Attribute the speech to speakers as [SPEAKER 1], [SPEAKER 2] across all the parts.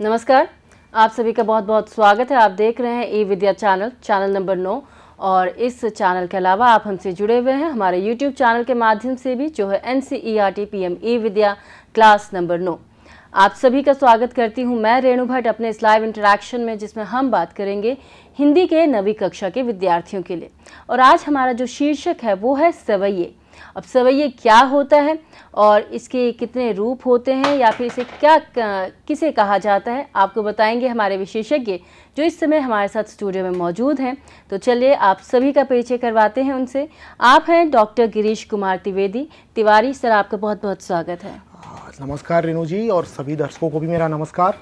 [SPEAKER 1] नमस्कार आप सभी का बहुत बहुत स्वागत है आप देख रहे हैं e Vidya channel channel number नौ और इस चैनल के अलावा आप हमसे जुड़े हुए हैं हमारे यूट्यूब चैनल के माध्यम से भी जो है N C E e R T P M E Vidya class number नौ आप सभी का स्वागत करती हूं मैं रेणु भट्ट अपने इस लाइव इंटरेक्शन में जिसमें हम बात करेंगे हिंदी के नवी कक्षा के विद्यार्थियों के लिए और आज हमारा जो शीर्षक है वो है सवैये अब सवैये क्या होता है और इसके कितने रूप होते हैं या फिर इसे क्या किसे कहा जाता है आपको बताएंगे हमारे विशेषज्ञ जो इस समय हमारे साथ स्टूडियो में मौजूद हैं तो चलिए आप सभी का परिचय करवाते हैं उनसे आप हैं डॉक्टर गिरीश कुमार त्रिवेदी तिवारी सर आपका बहुत बहुत स्वागत है
[SPEAKER 2] नमस्कार रेणु जी और सभी दर्शकों को भी मेरा नमस्कार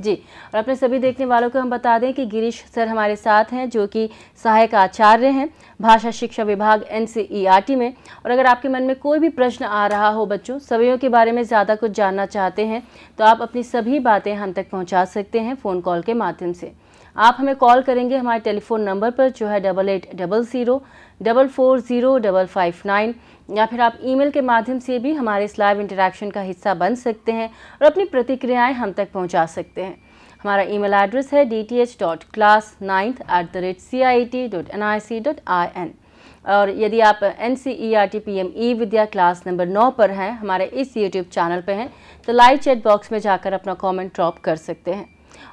[SPEAKER 1] जी और अपने सभी देखने वालों को हम बता दें कि गिरीश सर हमारे साथ हैं जो कि सहायक आचार्य हैं भाषा शिक्षा विभाग एन e में और अगर आपके मन में कोई भी प्रश्न आ रहा हो बच्चों सभीों के बारे में ज़्यादा कुछ जानना चाहते हैं तो आप अपनी सभी बातें हम तक पहुँचा सकते हैं फ़ोन कॉल के माध्यम से आप हमें कॉल करेंगे हमारे टेलीफोन नंबर पर जो है double eight double zero double four zero double five nine या फिर आप ईमेल के माध्यम से भी हमारे इस लाइव इंटरेक्शन का हिस्सा बन सकते हैं और अपनी प्रतिक्रियाएँ हम तक पहुँचा सकते हैं हमारा ईमेल एड्रेस है D T H dot class ninth at the rate C I T dot N I C dot I N और यदि आप N C E R T P M E Vidya class number नौ पर हैं हमारे इस YouTube channel पर हैं तो लाइव चैट बॉक्स में जाकर अपना कॉमेंट ड्रॉप कर सकते हैं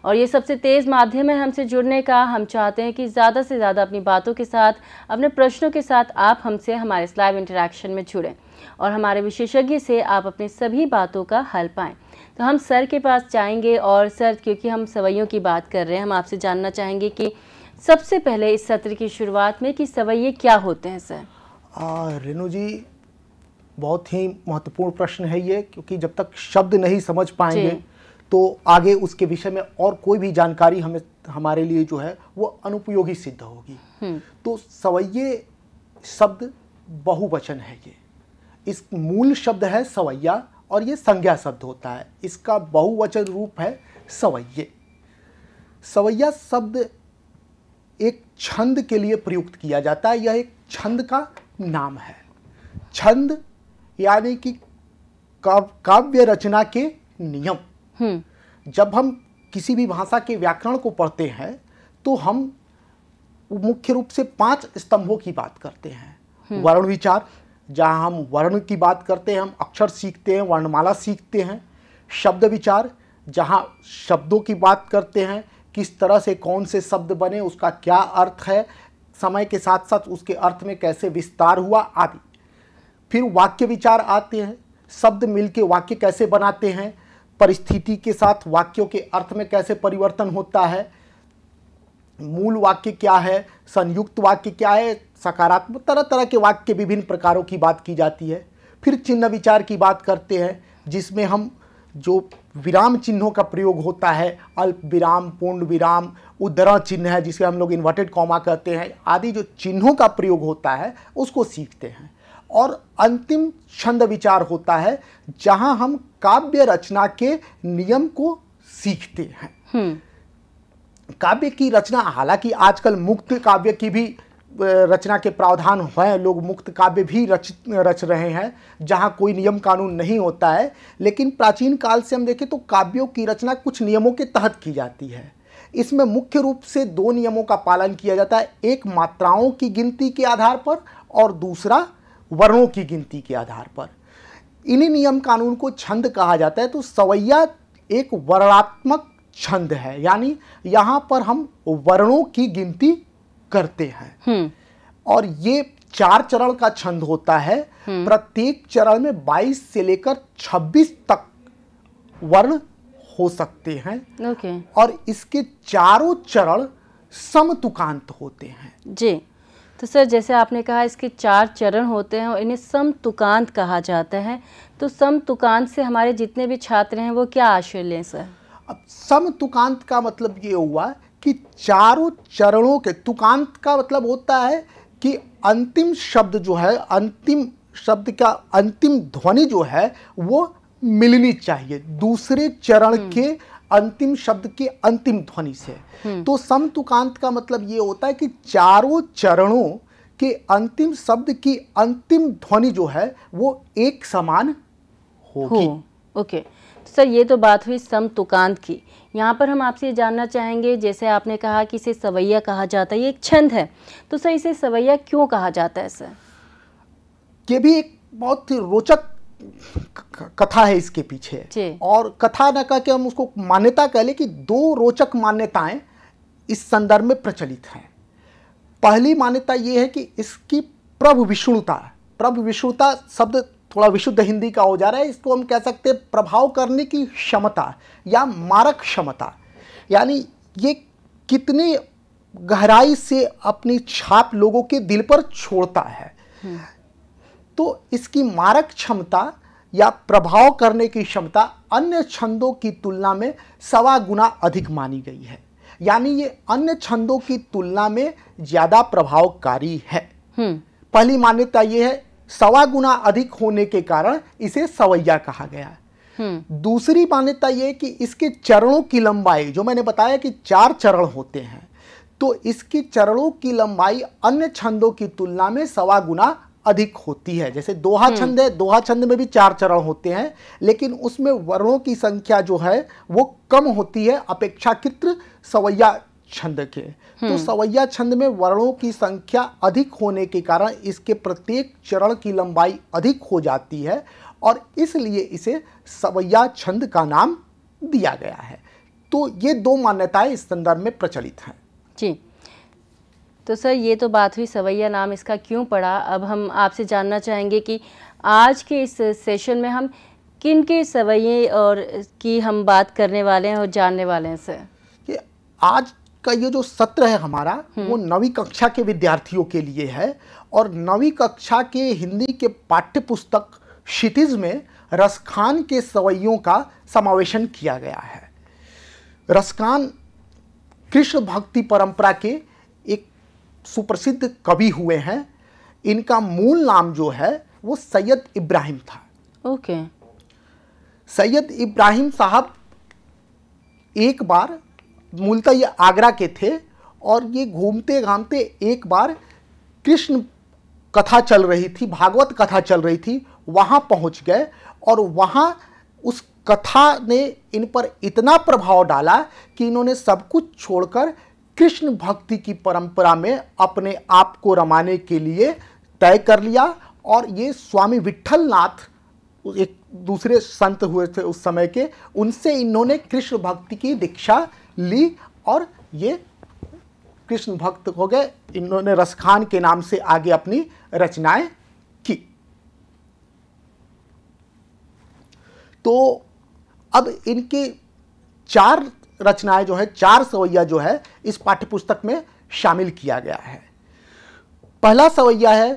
[SPEAKER 1] और ये सबसे तेज़ माध्यम है हमसे जुड़ने का हम चाहते हैं कि ज़्यादा से ज़्यादा अपनी बातों के साथ अपने प्रश्नों के साथ आप हमसे हमारे लाइव इंटरेक्शन में जुड़ें और हमारे विशेषज्ञ से आप अपने सभी बातों का हल पाएँ तो हम सर के पास जाएंगे और सर क्योंकि हम सवैयों की बात कर रहे हैं हम आपसे जानना चाहेंगे कि सबसे पहले इस सत्र की शुरुआत में कि सवैये क्या होते हैं
[SPEAKER 2] सर रेणु जी बहुत ही महत्वपूर्ण प्रश्न है ये क्योंकि जब तक शब्द नहीं समझ पाएंगे तो आगे उसके विषय में और कोई भी जानकारी हमें हमारे लिए जो है वो अनुपयोगी सिद्ध होगी हम्म। तो सवैये शब्द बहुवचन है ये इस मूल शब्द है सवैया और ये संज्ञा शब्द होता है इसका बहुवचन रूप है सवैये सवैया शब्द एक छंद के लिए प्रयुक्त किया जाता है यह एक छंद का नाम है छंद यानी कि काव्य रचना के नियम हम्म। जब हम किसी भी भाषा के व्याकरण को पढ़ते हैं तो हम मुख्य रूप से पांच स्तंभों की बात करते हैं हम्म। वर्ण विचार जहाँ हम वर्ण की बात करते हैं हम अक्षर सीखते हैं वर्णमाला सीखते हैं शब्द विचार जहाँ शब्दों की बात करते हैं किस तरह से कौन से शब्द बने उसका क्या अर्थ है समय के साथ साथ उसके अर्थ में कैसे विस्तार हुआ आदि फिर वाक्य विचार आते हैं शब्द मिलके वाक्य कैसे बनाते हैं परिस्थिति के साथ वाक्यों के अर्थ में कैसे परिवर्तन होता है मूल वाक्य क्या है संयुक्त वाक्य क्या है सकारात्मक तरह तरह के वाक्य विभिन्न प्रकारों की बात की जाती है फिर चिन्ह विचार की बात करते हैं जिसमें हम जो विराम चिन्हों का प्रयोग होता है अल्प विराम पूर्ण विराम उदरा चिन्ह है जिसे हम लोग इन्वर्टेड कॉमा कहते हैं आदि जो चिन्हों का प्रयोग होता है उसको सीखते हैं और अंतिम छंद विचार होता है जहां हम काव्य रचना के नियम को सीखते हैं हम्म। काव्य की रचना हालांकि आजकल मुक्त काव्य की भी रचना के प्रावधान हैं लोग मुक्त काव्य भी रच रच रहे हैं जहाँ कोई नियम कानून नहीं होता है लेकिन प्राचीन काल से हम देखें तो काव्यों की रचना कुछ नियमों के तहत की जाती है इसमें मुख्य रूप से दो नियमों का पालन किया जाता है एक मात्राओं की गिनती के आधार पर और दूसरा वर्णों की गिनती के आधार पर इन्हीं नियम कानून को छंद कहा जाता है तो सवैया एक वर्णात्मक छंद है यानी यहाँ पर हम वर्णों की गिनती करते हैं हम्म। और ये चार चरण का छंद होता है हम्म। प्रत्येक चरण में 22 से लेकर 26 तक वर्ण हो सकते हैं okay. और इसके चारों चरण समतुकांत होते हैं
[SPEAKER 1] जी तो सर जैसे आपने कहा इसके चार चरण होते हैं और इन्हें सम तुकांत कहा जाता है तो सम तुकांत से हमारे जितने भी छात्र हैं वो क्या आश्रय लें सर अब सम
[SPEAKER 2] तुकांत का मतलब ये हुआ कि चारों चरणों के तुकांत का मतलब होता है कि अंतिम शब्द जो है अंतिम शब्द का अंतिम ध्वनि जो है वो मिलनी चाहिए दूसरे चरण हम्म। के अंतिम शब्द के अंतिम ध्वनि से हम्म। तो समतुकांत का मतलब ये होता है कि चारों चरणों के अंतिम शब्द की अंतिम ध्वनि जो है वो एक समान
[SPEAKER 1] होगी ओके तो सर ये तो बात हुई समतुकांत की यहाँ पर हम आपसे जानना चाहेंगे जैसे आपने कहा कि इसे सवैया कहा जाता है ये एक छंद है तो सर इसे सवैया क्यों कहा जाता है सर
[SPEAKER 2] ये भी एक बहुत रोचक कथा है इसके पीछे और कथा न कह के हम उसको मान्यता कह ले कि दो रोचक मान्यताएं इस संदर्भ में प्रचलित हैं पहली मान्यता ये है कि इसकी प्रभु विष्णुता प्रभु विष्णुता शब्द थोड़ा विशुद्ध हिंदी का हो जा रहा है इसको हम कह सकते हैं प्रभाव करने की क्षमता या मारक क्षमता यानी ये कितनी गहराई से अपनी छाप लोगों के दिल पर छोड़ता है हम्म। तो इसकी मारक क्षमता या प्रभाव करने की क्षमता अन्य छंदों की तुलना में सवा गुना अधिक मानी गई है यानी ये अन्य छंदों की तुलना में ज़्यादा प्रभावकारी है हम्म। पहली मान्यता ये है सवा गुना अधिक होने के कारण इसे सवैया कहा गया है हम्म। दूसरी मान्यता ये कि इसके चरणों की लंबाई जो मैंने बताया कि चार चरण होते हैं तो इसकी चरणों की लंबाई अन्य छंदों की तुलना में सवा गुना अधिक होती है जैसे दोहा छंद है हम्म। दोहा छंद में भी चार चरण होते हैं लेकिन उसमें वर्णों की संख्या जो है वो कम होती है अपेक्षाकृत सवैया छंद के तो हम्म। सवैया छंद में वर्णों की संख्या अधिक होने के कारण इसके प्रत्येक चरण की लंबाई अधिक हो जाती है और इसलिए इसे सवैया छंद का नाम दिया गया है तो ये दो मान्यताएं इस संदर्भ में प्रचलित हैं जी
[SPEAKER 1] तो सर ये तो बात हुई सवैया नाम इसका क्यों पड़ा अब हम आपसे जानना चाहेंगे कि आज के इस सेशन में हम किन के सवैये और की हम बात करने वाले हैं और जानने वाले हैं सर कि
[SPEAKER 2] आज का ये जो सत्र है हमारा हम्म। वो नवी कक्षा के विद्यार्थियों के लिए है और नवी कक्षा के हिंदी के पाठ्य पुस्तक क्षितिज में रसखान के सवैयों का समावेशन किया गया है रसखान कृष्ण भक्ति परंपरा के एक सुप्रसिद्ध कवि हुए हैं इनका मूल नाम जो है वो सैयद इब्राहिम था ओके सैयद इब्राहिम साहब एक बार मूलतः ये आगरा के थे और ये घूमते घामते एक बार कृष्ण कथा चल रही थी भागवत कथा चल रही थी वहाँ पहुँच गए और वहाँ उस कथा ने इन पर इतना प्रभाव डाला कि इन्होंने सब कुछ छोड़कर कृष्ण भक्ति की परंपरा में अपने आप को रमाने के लिए तय कर लिया और ये स्वामी विट्ठलनाथ एक दूसरे संत हुए थे उस समय के उनसे इन्होंने कृष्ण भक्ति की दीक्षा ली और ये कृष्ण भक्त हो गए इन्होंने रसखान के नाम से आगे अपनी रचनाएं की तो अब इनके चार रचनाएं जो है चार सवैया जो है इस पाठ्यपुस्तक में शामिल किया गया है पहला सवैया है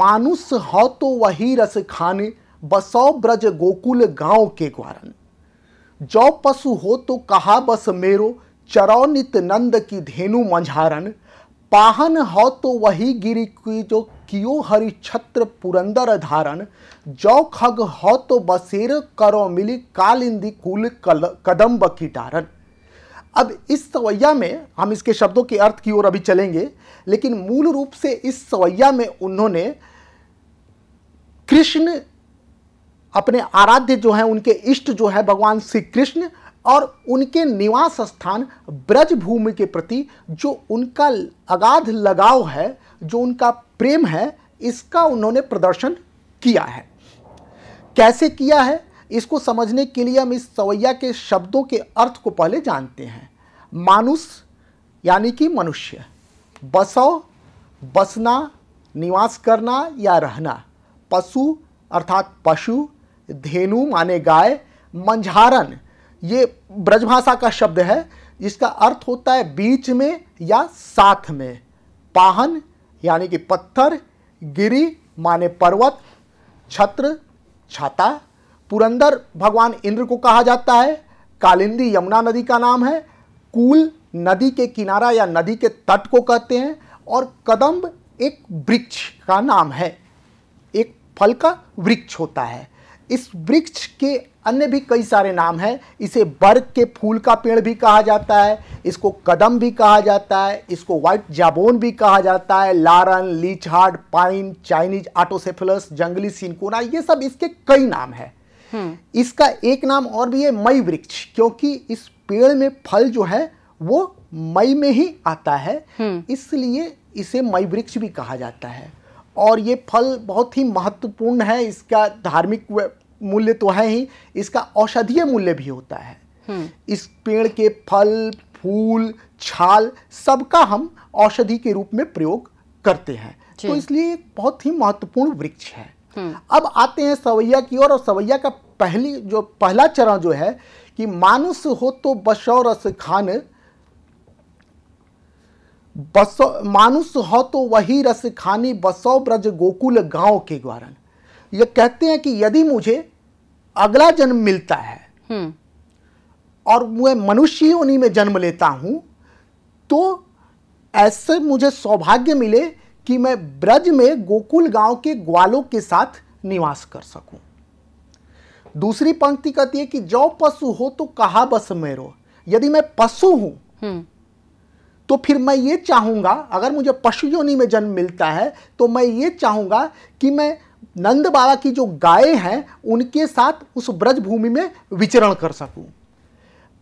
[SPEAKER 2] मानुष हो तो वही रस खान बसौ ब्रज गोकुल गांव के ग्वारन जौ पशु हो तो कहा बस मेरो चरौनित नंद की धेनु मंझारन पाहन हो तो वही गिरी की जो कियो हरि छत्र पुरंदर धारण जौ खग हो तो बसेर करो मिली कालिंदी कुल कल, कदम बकीटारन अब इस सवैया में हम इसके शब्दों के अर्थ की ओर अभी चलेंगे लेकिन मूल रूप से इस सवैया में उन्होंने कृष्ण अपने आराध्य जो है उनके इष्ट जो है भगवान श्री कृष्ण और उनके निवास स्थान ब्रजभूमि के प्रति जो उनका अगाध लगाव है जो उनका प्रेम है इसका उन्होंने प्रदर्शन किया है कैसे किया है इसको समझने के लिए हम इस सवैया के शब्दों के अर्थ को पहले जानते हैं मानुष यानी कि मनुष्य बसो बसना निवास करना या रहना पशु अर्थात पशु धेनु माने गाय मंझारन ये ब्रजभाषा का शब्द है जिसका अर्थ होता है बीच में या साथ में पाहन यानी कि पत्थर गिरी माने पर्वत छत्र छाता पुरंदर भगवान इंद्र को कहा जाता है कालिंदी यमुना नदी का नाम है कूल नदी के किनारा या नदी के तट को कहते हैं और कदम्ब एक वृक्ष का नाम है एक फल का वृक्ष होता है इस वृक्ष के अन्य भी कई सारे नाम हैं इसे बर्ग के फूल का पेड़ भी कहा जाता है इसको कदम भी कहा जाता है इसको व्हाइट जाबोन भी कहा जाता है लारन लीचहार्ड पाइन चाइनीज आटोसेफलस जंगली सिनकोना ये सब इसके कई नाम हैं हम्म। इसका एक नाम और भी है मई वृक्ष क्योंकि इस पेड़ में फल जो है वो मई में ही आता है हम्म। इसलिए इसे मई वृक्ष भी कहा जाता है और ये फल बहुत ही महत्वपूर्ण है इसका धार्मिक मूल्य तो है ही इसका औषधीय मूल्य भी होता है हम्म। इस पेड़ के फल फूल छाल सबका हम औषधि के रूप में प्रयोग करते हैं तो इसलिए बहुत ही महत्वपूर्ण वृक्ष है हम्म। अब आते हैं सवैया की ओर और, सवैया का पहली जो पहला चरण जो है कि मानुष हो तो बशौरस खान बसो मानुष हो तो वही रस खानी बसो ब्रज गोकुल गांव के ग्वारन ये कहते हैं कि यदि मुझे अगला जन्म मिलता है हम्म। और मैं मनुष्य उन्हीं में जन्म लेता हूं तो ऐसे मुझे सौभाग्य मिले कि मैं ब्रज में गोकुल गांव के ग्वालों के साथ निवास कर सकूं। दूसरी पंक्ति कहती है कि जो पशु हो तो कहा बस मेरो यदि मैं पशु हूं हम्म। तो फिर मैं ये चाहूँगा अगर मुझे पशु योनि में जन्म मिलता है तो मैं ये चाहूँगा कि मैं नंद बाबा की जो गाय हैं उनके साथ उस ब्रज भूमि में विचरण कर सकूं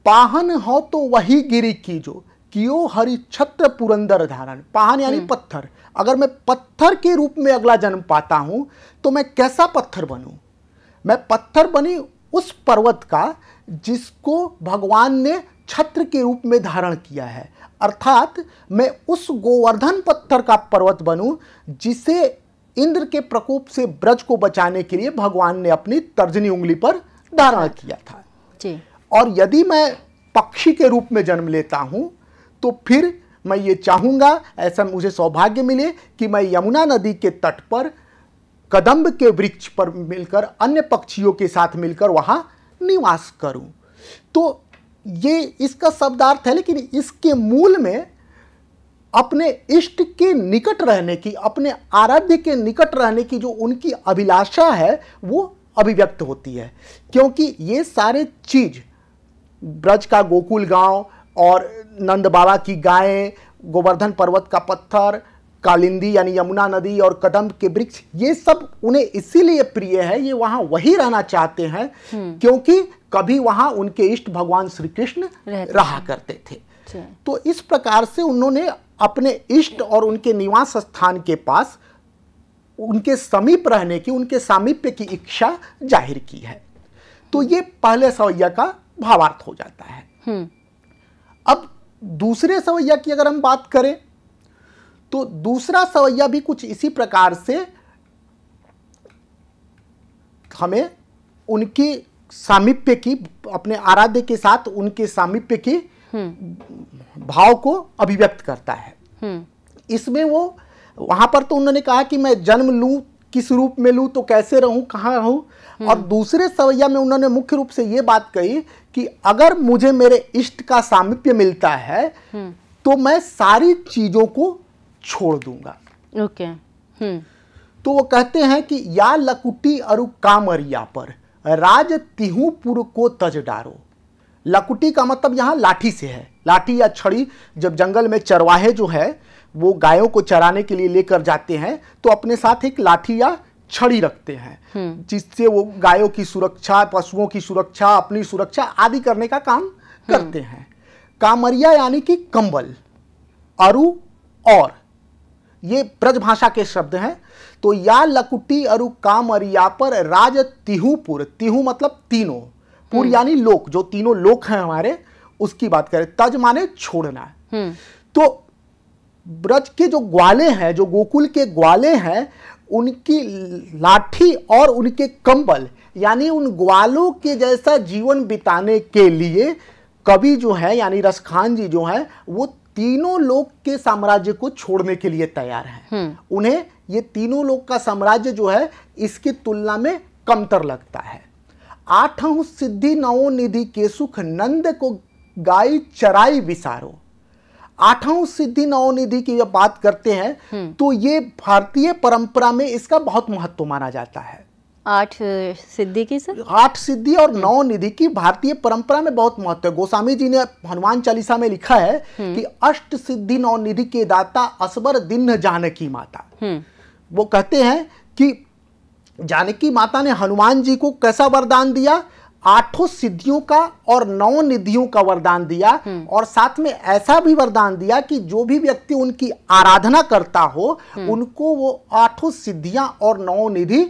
[SPEAKER 2] पाहन हो तो वही गिरी की जो कियो हरि छत्र पुरंदर धारण पाहन यानी हम्म। पत्थर अगर मैं पत्थर के रूप में अगला जन्म पाता हूं तो मैं कैसा पत्थर बनूं मैं पत्थर बनी उस पर्वत का जिसको भगवान ने छत्र के रूप में धारण किया है अर्थात मैं उस गोवर्धन पत्थर का पर्वत बनूं जिसे इंद्र के प्रकोप से ब्रज को बचाने के लिए भगवान ने अपनी तर्जनी उंगली पर धारण किया था जी। और यदि मैं पक्षी के रूप में जन्म लेता हूं तो फिर मैं ये चाहूंगा ऐसा मुझे सौभाग्य मिले कि मैं यमुना नदी के तट पर कदम्ब के वृक्ष पर मिलकर अन्य पक्षियों के साथ मिलकर वहां निवास करूं तो ये इसका शब्दार्थ है लेकिन इसके मूल में अपने इष्ट के निकट रहने की अपने आराध्य के निकट रहने की जो उनकी अभिलाषा है वो अभिव्यक्त होती है क्योंकि ये सारे चीज ब्रज का गोकुल गांव और नंद बाबा की गायें गोवर्धन पर्वत का पत्थर कालिंदी यानी यमुना नदी और कदम्ब के वृक्ष ये सब उन्हें इसीलिए प्रिय है ये वहाँ वही रहना चाहते हैं हम्म। क्योंकि कभी वहां उनके इष्ट भगवान श्री कृष्ण रहा करते थे तो इस प्रकार से उन्होंने अपने इष्ट और उनके निवास स्थान के पास उनके समीप रहने की उनके सामीप्य की इच्छा जाहिर की है तो ये पहले सवैया का भावार्थ हो जाता है हम्म। अब दूसरे सवैया की अगर हम बात करें तो दूसरा सवैया भी कुछ इसी प्रकार से हमें उनकी सामीप्य की अपने आराध्य के साथ उनके सामिप्य की हम्म। भाव को अभिव्यक्त करता है हम्म। इसमें वो वहां पर तो उन्होंने कहा कि मैं जन्म लू किस रूप में लू तो कैसे रहूं कहा रहूं हम्म। और दूसरे सवैया में उन्होंने मुख्य रूप से ये बात कही कि अगर मुझे मेरे इष्ट का सामीप्य मिलता है तो मैं सारी चीजों को छोड़ दूंगा
[SPEAKER 1] ओके okay.
[SPEAKER 2] तो वो कहते हैं कि या लकुटी अरु कामरिया पर राज तिहुपुर को तज डारो लकुटी का मतलब यहाँ लाठी से है लाठी या छड़ी जब जंगल में चरवाहे जो है वो गायों को चराने के लिए लेकर जाते हैं तो अपने साथ एक लाठी या छड़ी रखते हैं हम्म। जिससे वो गायों की सुरक्षा पशुओं की सुरक्षा अपनी सुरक्षा आदि करने का काम हम्म। करते हैं कामरिया यानी कि कंबल अरु और ये ब्रजभाषा भाषा के शब्द हैं तो या लकुटी अरु काम और या पर राज तिहुपुर तिहु मतलब तीनों पुर हम्म। यानी लोक जो तीनों लोक हैं हमारे उसकी बात करें तज माने छोड़ना हम्म। तो ब्रज के जो ग्वाले हैं जो गोकुल के ग्वाले हैं उनकी लाठी और उनके कंबल यानी उन ग्वालों के जैसा जीवन बिताने के लिए कवि जो है यानी रसखान जी जो है वो तीनों लोक के साम्राज्य को छोड़ने के लिए तैयार हैं हम्म। उन्हें ये तीनों लोग का साम्राज्य जो है इसकी तुलना में कमतर लगता है आठहु सिद्धि नवो निधि के सुख नंद को गाय चराई विसारो आठों सिद्धि निधि की जब बात करते हैं हम्म। तो ये भारतीय परंपरा में इसका बहुत महत्व माना जाता है आठ सिद्धि की सर आठ सिद्धि और हम्म। नौ निधि की भारतीय परंपरा में बहुत महत्व है गोस्वामी जी ने हनुमान चालीसा में लिखा है हम्म। कि अष्ट सिद्धि नौ निधि के दाता असबर दिन जानकी माता वो कहते हैं कि जानकी माता ने हनुमान जी को कैसा वरदान दिया आठों सिद्धियों का और नौ निधियों का वरदान दिया हम्म। और साथ में ऐसा भी वरदान दिया कि जो भी व्यक्ति उनकी आराधना करता हो हम्म। उनको
[SPEAKER 1] वो आठों सिद्धियां और नौ निधि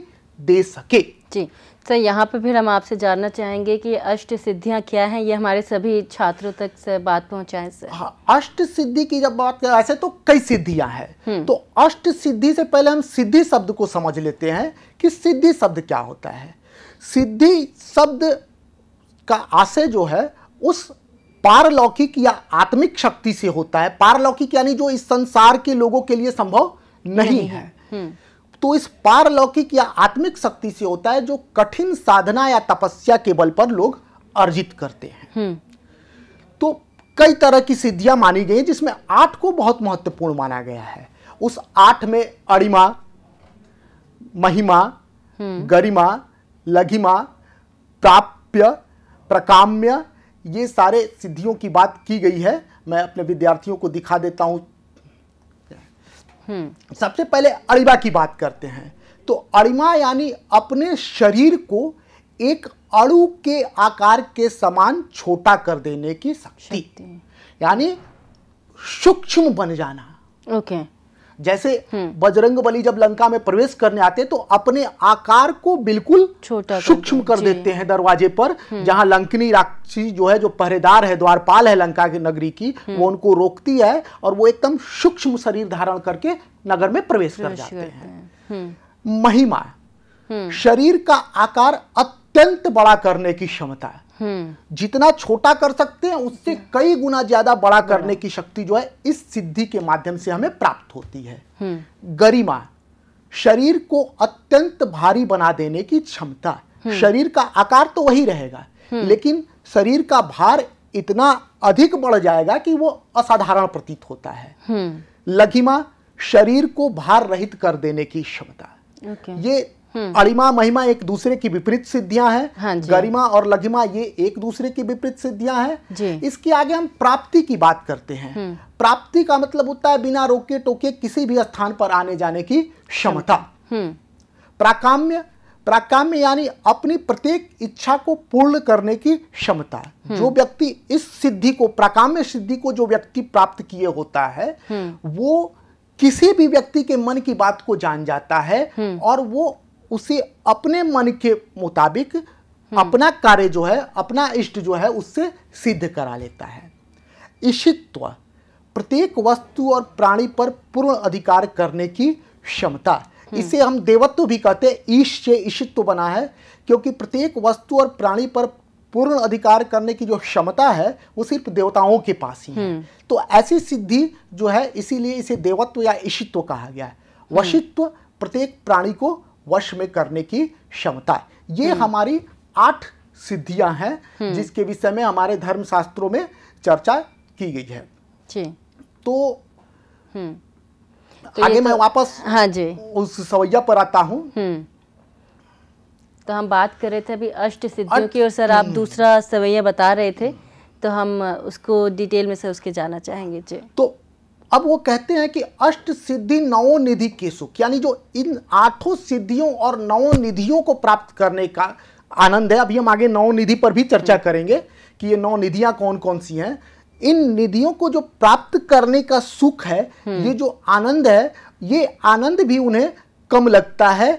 [SPEAKER 1] दे सके जी सर तो यहाँ पर फिर हम आपसे जानना चाहेंगे कि अष्ट सिद्धियाँ क्या हैं ये हमारे सभी छात्रों तक से बात पहुँचाएं सर हाँ
[SPEAKER 2] अष्ट सिद्धि की जब बात करें ऐसे तो कई सिद्धियाँ हैं हम्म। तो अष्ट सिद्धि से पहले हम सिद्धि शब्द को समझ लेते हैं कि सिद्धि शब्द क्या होता है सिद्धि शब्द का आशय जो है उस पारलौकिक या आत्मिक शक्ति से होता है पारलौकिक यानी जो इस संसार के लोगों के लिए संभव नहीं, नहीं है, है। हम्म। तो इस पारलौकिक या आत्मिक शक्ति से होता है जो कठिन साधना या तपस्या के बल पर लोग अर्जित करते हैं हम्म। तो कई तरह की सिद्धियां मानी गई जिसमें आठ को बहुत महत्वपूर्ण माना गया है उस आठ में अरिमा महिमा हम्म। गरिमा लघिमा प्राप्य प्रकाम्य ये सारे सिद्धियों की बात की गई है मैं अपने विद्यार्थियों को दिखा देता हूं हम्म। सबसे पहले अरिमा की बात करते हैं तो अरिमा यानी अपने शरीर को एक अणु के आकार के समान छोटा कर देने की शक्ति यानी सूक्ष्म बन जाना ओके okay. जैसे हम्म। बजरंग बली जब लंका में प्रवेश करने आते हैं तो अपने आकार को बिल्कुल छोटा सूक्ष्म कर देते हैं दरवाजे पर हम्म। जहां लंकनी राक्षसी जो है जो पहरेदार है द्वारपाल है लंका की नगरी की हम्म। वो उनको रोकती है और वो एकदम सूक्ष्म शरीर धारण करके नगर में प्रवेश कर जाते
[SPEAKER 1] हैं
[SPEAKER 2] महिमा शरीर का आकार अत्यंत बड़ा करने की क्षमता है हम्म। जितना छोटा कर सकते हैं उससे कई गुना ज्यादा बड़ा करने की शक्ति जो है इस सिद्धि के माध्यम से हमें प्राप्त होती है हम्म। गरिमा शरीर को अत्यंत भारी बना देने की क्षमता हम्म। शरीर का आकार तो वही रहेगा लेकिन शरीर का भार इतना अधिक बढ़ जाएगा कि वो असाधारण प्रतीत होता है लघिमा शरीर को भार रहित कर देने की क्षमता ये हम्म। अरिमा महिमा एक दूसरे की विपरीत सिद्धियां हैं हाँ गरिमा और लघिमा ये एक दूसरे की विपरीत सिद्धियां हैं इसके आगे हम प्राप्ति की बात करते हैं हम्म। प्राप्ति का मतलब होता है बिना रोके टोके किसी भी स्थान पर आने जाने की क्षमता हम्म। प्राकाम्य प्राकाम्य यानी अपनी प्रत्येक इच्छा को पूर्ण करने की क्षमता जो व्यक्ति इस सिद्धि को प्राकाम्य सिद्धि को जो व्यक्ति प्राप्त किए होता है वो किसी भी व्यक्ति के मन की बात को जान जाता है और वो उसे अपने मन के मुताबिक हम्म। अपना कार्य जो है अपना इष्ट जो है उससे सिद्ध करा लेता है इष्टत्व प्रत्येक वस्तु और प्राणी पर पूर्ण अधिकार करने की क्षमता हम्म। इसे हम देवत्व भी कहते हैं ईश से ईशित्व बना है क्योंकि प्रत्येक वस्तु और प्राणी पर पूर्ण अधिकार करने की जो क्षमता है वो सिर्फ देवताओं के पास ही है हम्म। तो ऐसी सिद्धि जो है इसीलिए इसे देवत्व या ईषित्व कहा गया है वशित्व प्रत्येक प्राणी को वश में करने की क्षमता है ये हम्म। हमारी आठ सिद्धियां हैं हम्म। जिसके विषय में हमारे धर्म शास्त्रों में चर्चा की गई है जी तो हम्म। तो आगे मैं तो- वापस हाँ जी उस सवैया पर आता हूँ
[SPEAKER 1] तो हम बात कर रहे थे अभी अष्ट सिद्धियों अट... की और सर आप दूसरा सवैया बता रहे थे तो हम उसको डिटेल में से उसके जाना चाहेंगे जी
[SPEAKER 2] तो अब वो कहते हैं कि अष्ट सिद्धि नवो निधि सुख यानी जो इन आठों सिद्धियों और नवो निधियों को प्राप्त करने का आनंद है अभी हम आगे नौ निधि पर भी चर्चा हम्म। करेंगे कि ये नौ निधियां कौन कौन सी हैं इन निधियों को जो प्राप्त करने का सुख है हम्म। ये जो आनंद है ये आनंद भी उन्हें कम लगता है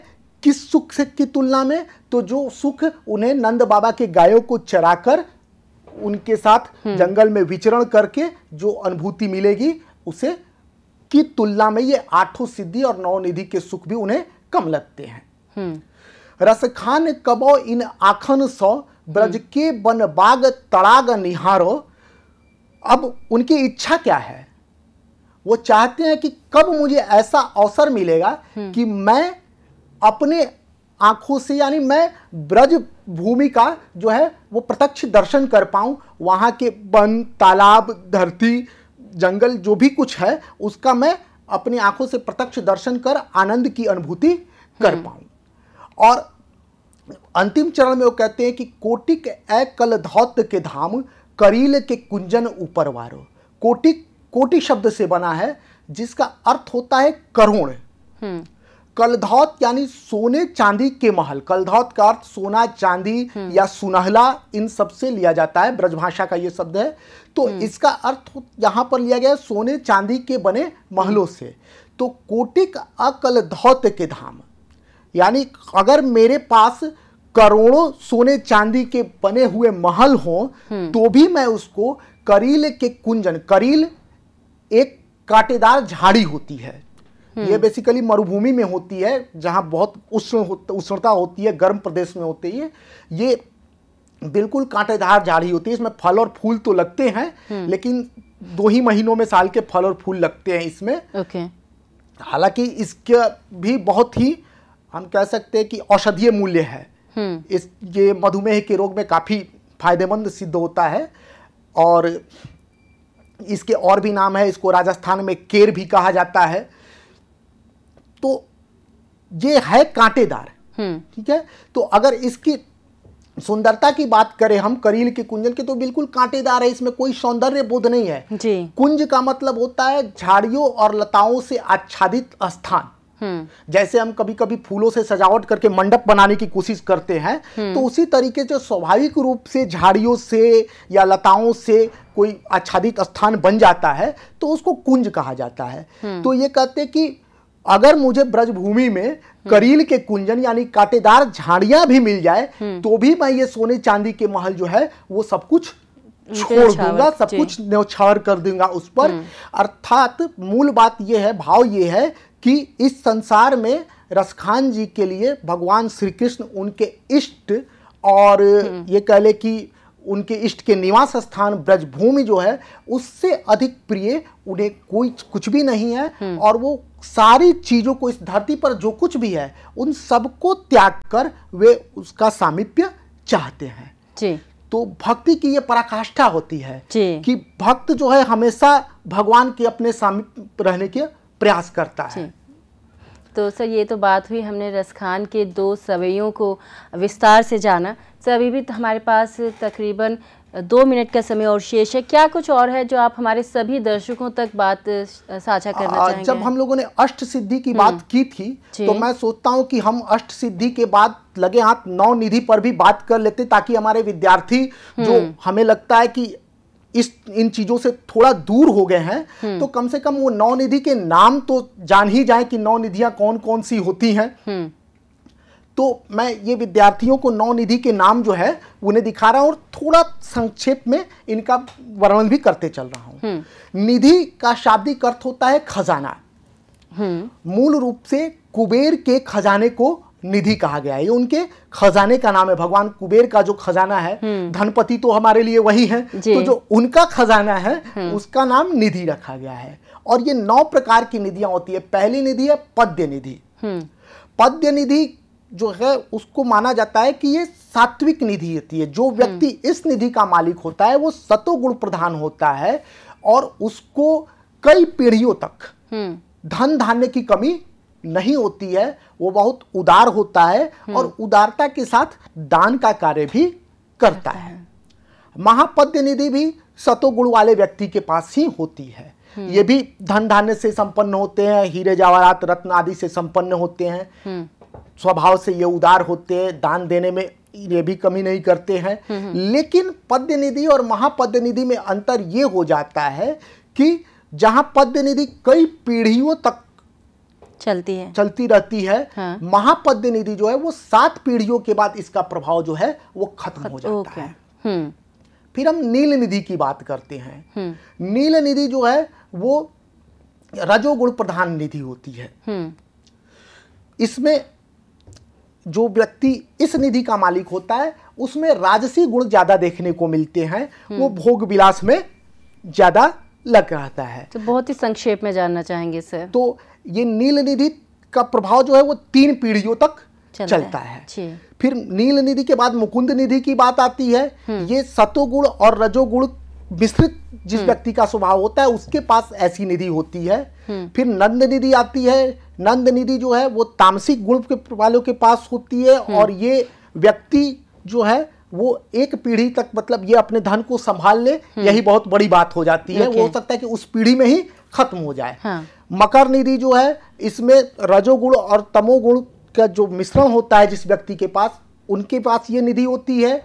[SPEAKER 2] किस सुख से की तुलना में तो जो सुख उन्हें नंद बाबा के गायों को चराकर उनके साथ हम्म। जंगल में विचरण करके जो अनुभूति मिलेगी उसे की तुलना में ये आठों सिद्धि और नौ निधि के सुख भी उन्हें कम लगते हैं हम्म। रसखान कबो इन आखन सौ ब्रज हम्म। के बन बाग तड़ाग निहारो अब उनकी इच्छा क्या है वो चाहते हैं कि कब मुझे ऐसा अवसर मिलेगा हम्म। कि मैं अपने आंखों से यानी मैं ब्रज भूमि का जो है वो प्रत्यक्ष दर्शन कर पाऊं वहां के बन तालाब धरती जंगल जो भी कुछ है उसका मैं अपनी आंखों से प्रत्यक्ष दर्शन कर आनंद की अनुभूति कर हम्म। पाऊं और अंतिम चरण में वो कहते हैं कि कोटिक ए कल धौत के धाम करील के कुंजन ऊपर वारो कोटिक कोटि शब्द से बना है जिसका अर्थ होता है करुण हम्म। कलधौत यानी सोने चांदी के महल कलधौत का अर्थ सोना चांदी हम्म। या सुनहला इन सब से लिया जाता है ब्रजभाषा का ये शब्द है तो हम्म। इसका अर्थ यहां पर लिया गया है सोने चांदी के बने महलों से तो कोटिक अकलधौत के धाम यानी अगर मेरे पास करोड़ों सोने चांदी के बने हुए महल हों हम्म। तो भी मैं उसको करील के कुंजन करील एक कांटेदार झाड़ी होती है ये बेसिकली हम्म। मरुभूमि में होती है जहाँ बहुत उष्ण उष्णता होती है गर्म प्रदेश में होती है ये बिल्कुल कांटेदार झाड़ी होती है इसमें फल और फूल तो लगते हैं हम्म। लेकिन दो ही महीनों में साल के फल और फूल लगते हैं इसमें ओके हालांकि इसके भी बहुत ही हम कह सकते हैं कि औषधीय मूल्य है हम्म। इस ये मधुमेह के रोग में काफ़ी फायदेमंद सिद्ध होता है और इसके और भी नाम है इसको राजस्थान में केर भी कहा जाता है तो ये है कांटेदार हम्म। ठीक है तो अगर इसकी सुंदरता की बात करें हम करील के कुंजन के तो बिल्कुल कांटेदार है इसमें कोई सौंदर्य बोध नहीं है जी। कुंज का मतलब होता है झाड़ियों और लताओं से आच्छादित स्थान हम्म। जैसे हम कभी कभी फूलों से सजावट करके मंडप बनाने की कोशिश करते हैं हम्म। तो उसी तरीके से स्वाभाविक रूप से झाड़ियों से या लताओं से कोई आच्छादित स्थान बन जाता है तो उसको कुंज कहा जाता है तो ये कहते हैं कि अगर मुझे ब्रजभूमि में हम्म। करील के कुंजन यानी कांटेदार झाड़ियां भी मिल जाए हम्म। तो भी मैं ये सोने चांदी के महल जो है वो सब कुछ छोड़ दूंगा सब कुछ न्यौछावर कर दूंगा उस पर हम्म। अर्थात मूल बात यह है भाव ये है कि इस संसार में रसखान जी के लिए भगवान श्री कृष्ण उनके इष्ट और ये कह ले कि उनके इष्ट के निवास स्थान ब्रजभूमि जो है उससे अधिक प्रिय उन्हें कोई कुछ भी नहीं है हम्म। और वो सारी चीज़ों को इस धरती पर जो कुछ भी है उन सबको त्याग कर वे उसका सामिप्य चाहते हैं जी तो भक्ति की ये पराकाष्ठा होती है कि भक्त जो है हमेशा भगवान के अपने सामीप रहने के प्रयास करता है
[SPEAKER 1] तो सर ये तो बात हुई हमने रसखान के दो सवैयों को विस्तार से जाना सर तो अभी भी हमारे पास तकरीबन दो मिनट का समय और शेष है क्या कुछ और है जो आप हमारे सभी दर्शकों तक बात साझा करना चाहेंगे जब हम लोगों ने अष्ट सिद्धि की
[SPEAKER 2] बात हम्म। की थी तो मैं सोचता हूँ कि हम अष्ट सिद्धि के बाद लगे हाथ नौ निधि पर भी बात कर लेते ताकि हमारे विद्यार्थी जो हम्म। हमें लगता है कि इस इन चीजों से थोड़ा दूर हो गए हैं हम्म। तो कम से कम वो नौ निधि के नाम तो जान ही जाए कि नौ निधियां कौन कौन सी होती हैं तो मैं ये विद्यार्थियों को नौ निधि के नाम जो है उन्हें दिखा रहा हूँ और थोड़ा संक्षेप में इनका वर्णन भी करते चल रहा हूँ हम्म। निधि का शाब्दिक अर्थ होता है खजाना हम्म। मूल रूप से कुबेर के खजाने को निधि कहा गया है ये उनके खजाने का नाम है भगवान कुबेर का जो खजाना है हम्म। धनपति तो हमारे लिए वही है तो जो उनका खजाना है उसका नाम निधि रखा गया है और ये नौ प्रकार की निधियां होती है पहली निधि है पद्य निधि पद्य निधि जो है उसको माना जाता है कि ये सात्विक निधि होती है जो हम्म। व्यक्ति इस निधि का मालिक होता है वो सतोगुण प्रधान होता है और उसको कई पीढ़ियों तक हम्म। धन धान्य की कमी नहीं होती है वो बहुत उदार होता है हम्म। और उदारता के साथ दान का कार्य भी करता है महापद्य निधि भी सतोगुण वाले व्यक्ति के पास ही होती है ये भी धन धान्य से संपन्न होते हैं हीरे जवाहरात रत्न आदि से संपन्न होते हैं स्वभाव से ये उदार होते हैं दान देने में ये भी कमी नहीं करते हैं हम्म, हम्म। लेकिन पद्य निधि और महापद्य निधि में अंतर ये हो जाता है कि जहाँ पद्य निधि कई पीढ़ियों तक चलती है चलती रहती है हाँ। महापद्य निधि जो है वो सात पीढ़ियों के बाद इसका प्रभाव जो है वो खत्म हो जाता है हम्म। फिर हम नील निधि की बात करते हैं नील निधि जो है वो रजोगुण प्रधान निधि होती है इसमें जो व्यक्ति इस निधि का मालिक होता है उसमें राजसी गुण ज्यादा देखने को मिलते हैं वो हम्म। भोग विलास में ज्यादा लग रहता है
[SPEAKER 1] तो बहुत ही संक्षेप में जानना चाहेंगे सर तो ये नील निधि
[SPEAKER 2] का प्रभाव जो है वो तीन पीढ़ियों तक चलता है, है। फिर नील निधि के बाद मुकुंद निधि की बात आती है हम्म। ये सतोगुण और रजोगुण मिश्रित जिस हम्म। व्यक्ति का स्वभाव होता है उसके पास ऐसी निधि होती है फिर नंद निधि आती है नंद निधि जो है वो तामसिक गुण के वालों के पास होती है हम्म। और ये व्यक्ति जो है वो एक पीढ़ी तक मतलब ये अपने धन को संभाल ले हम्म। यही बहुत बड़ी बात हो जाती है वो हो सकता है कि उस पीढ़ी में ही खत्म हो जाए हाँ। मकर निधि जो है इसमें रजोगुण और तमोगुण का जो मिश्रण होता है जिस व्यक्ति के पास उनके पास ये निधि होती है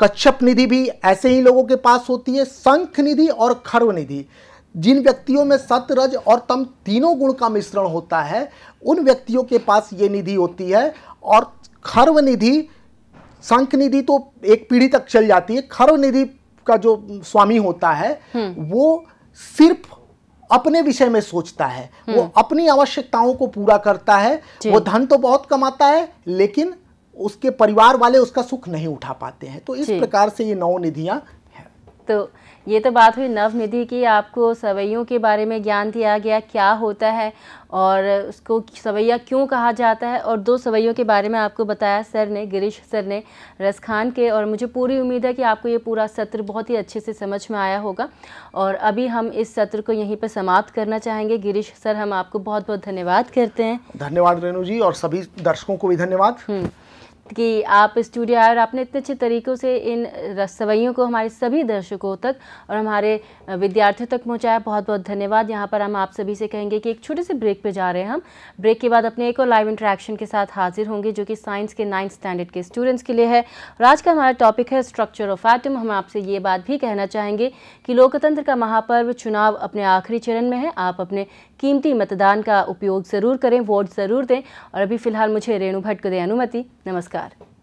[SPEAKER 2] कच्छप निधि भी ऐसे ही लोगों के पास होती है शंख निधि और खर्व निधि जिन व्यक्तियों में सत रज और तम तीनों गुण का मिश्रण होता है उन व्यक्तियों के पास ये निधि होती है और खर्व निधि शंख निधि तो एक पीढ़ी तक चल जाती है खर्व निधि का जो स्वामी होता है हम्म। वो सिर्फ अपने विषय में सोचता है वो हम्म। अपनी आवश्यकताओं को पूरा करता है वो धन तो बहुत कमाता है लेकिन उसके परिवार वाले उसका सुख नहीं उठा पाते हैं तो इस प्रकार से ये नौ निधियां हैं
[SPEAKER 1] तो ये तो बात हुई नव निधि की आपको सवैयों के बारे में ज्ञान दिया गया क्या होता है और उसको सवैया क्यों कहा जाता है और दो सवैयों के बारे में आपको बताया सर ने गिरीश सर ने रसखान के और मुझे पूरी उम्मीद है कि आपको ये पूरा सत्र बहुत ही अच्छे से समझ में आया होगा और अभी हम इस सत्र को यहीं पर समाप्त करना चाहेंगे गिरीश सर हम आपको बहुत बहुत धन्यवाद करते हैं
[SPEAKER 2] धन्यवाद रेणु जी और सभी दर्शकों को भी धन्यवाद हम्म।
[SPEAKER 1] कि आप स्टूडियो आए और आपने इतने अच्छे तरीक़ों से इन सवैयों को हमारे सभी दर्शकों तक और हमारे विद्यार्थियों तक पहुँचाया बहुत बहुत धन्यवाद यहाँ पर हम आप सभी से कहेंगे कि एक छोटे से ब्रेक पे जा रहे हैं हम ब्रेक के बाद अपने एक और लाइव इंटरेक्शन के साथ हाजिर होंगे जो कि साइंस के नाइन्थ स्टैंडर्ड के स्टूडेंट्स के लिए है और आज का हमारा टॉपिक है स्ट्रक्चर ऑफ एटम हम आपसे ये बात भी कहना चाहेंगे कि लोकतंत्र का महापर्व चुनाव अपने आखिरी चरण में है आप अपने कीमती मतदान का उपयोग ज़रूर करें वोट ज़रूर दें और अभी फ़िलहाल मुझे रेणु भट्ट को दें अनुमति नमस्कार